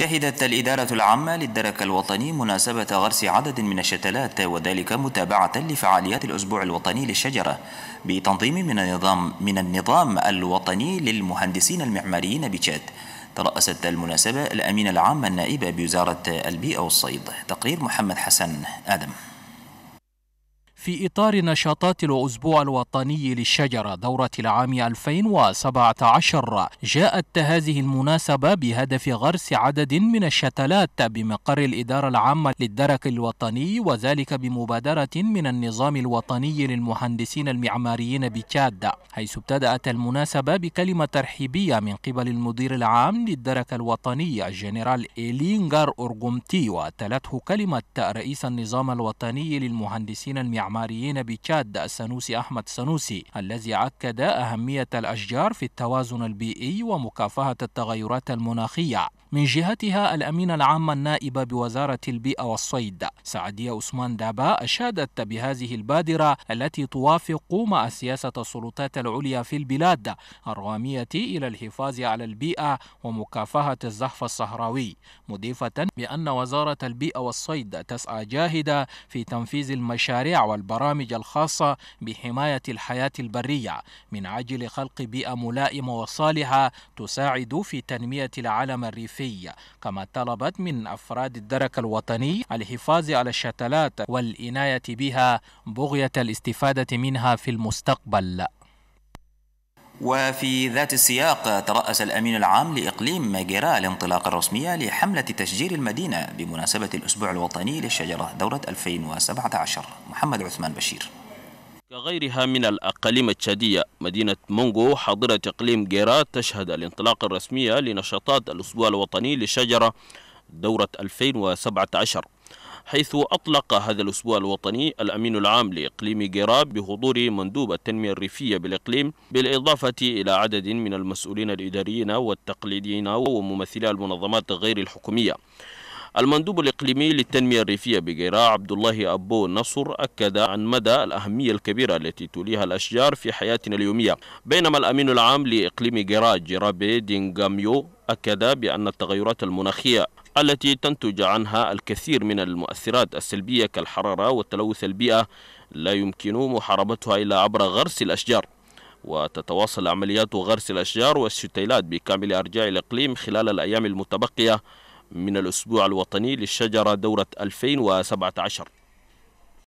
شهدت الإدارة العامة للدرك الوطني مناسبة غرس عدد من الشتلات وذلك متابعة لفعاليات الأسبوع الوطني للشجرة بتنظيم من النظام من النظام الوطني للمهندسين المعماريين بتشاد ترأست المناسبة الأمينة العامة النائبة بوزارة البيئة والصيد تقرير محمد حسن آدم في إطار نشاطات الأسبوع الوطني للشجرة دورة العام 2017 جاءت هذه المناسبة بهدف غرس عدد من الشتلات بمقر الإدارة العامة للدرك الوطني وذلك بمبادرة من النظام الوطني للمهندسين المعماريين بتشاد حيث ابتدأت المناسبة بكلمة ترحيبية من قبل المدير العام للدرك الوطني الجنرال إيلينغار أورغومتي وتلته كلمة رئيس النظام الوطني للمهندسين المعماريين المعماريين بتشاد السنوسي أحمد سنوسي الذي أكد أهمية الأشجار في التوازن البيئي ومكافحة التغيرات المناخية من جهتها الأمين العام النائب بوزارة البيئة والصيد سعدية أسمان دابا أشادت بهذه البادرة التي توافق مع سياسة السلطات العليا في البلاد الرامية إلى الحفاظ على البيئة ومكافحة الزحف الصحراوي مضيفة بأن وزارة البيئة والصيد تسعى جاهدة في تنفيذ المشاريع وال والبرامج الخاصة بحماية الحياة البرية من عجل خلق بيئة ملائمة وصالحة تساعد في تنمية العالم الريفي كما طلبت من أفراد الدرك الوطني الحفاظ على الشتلات والعناية بها بغية الاستفادة منها في المستقبل وفي ذات السياق ترأس الأمين العام لإقليم ماجيرا الانطلاقة الرسمية لحملة تشجير المدينة بمناسبة الأسبوع الوطني للشجرة دورة 2017 محمد عثمان بشير كغيرها من الأقاليم التشادية مدينة مونغو حاضرة إقليم جيرا تشهد الانطلاق الرسمية لنشاطات الأسبوع الوطني للشجرة دورة 2017 حيث أطلق هذا الأسبوع الوطني الأمين العام لإقليم جيراب بحضور مندوب التنمية الريفية بالإقليم بالإضافة إلى عدد من المسؤولين الإداريين والتقليديين وممثلي المنظمات غير الحكومية المندوب الإقليمي للتنمية الريفية بقيراع عبد الله أبو نصر أكد عن مدى الأهمية الكبيرة التي توليها الأشجار في حياتنا اليومية بينما الأمين العام لإقليم قيراع جيرابي دينغاميو أكد بأن التغيرات المناخية التي تنتج عنها الكثير من المؤثرات السلبية كالحرارة والتلوث البيئة لا يمكن محاربتها إلا عبر غرس الأشجار وتتواصل عمليات غرس الأشجار والشتيلات بكامل أرجاء الإقليم خلال الأيام المتبقية من الأسبوع الوطني للشجرة دورة 2017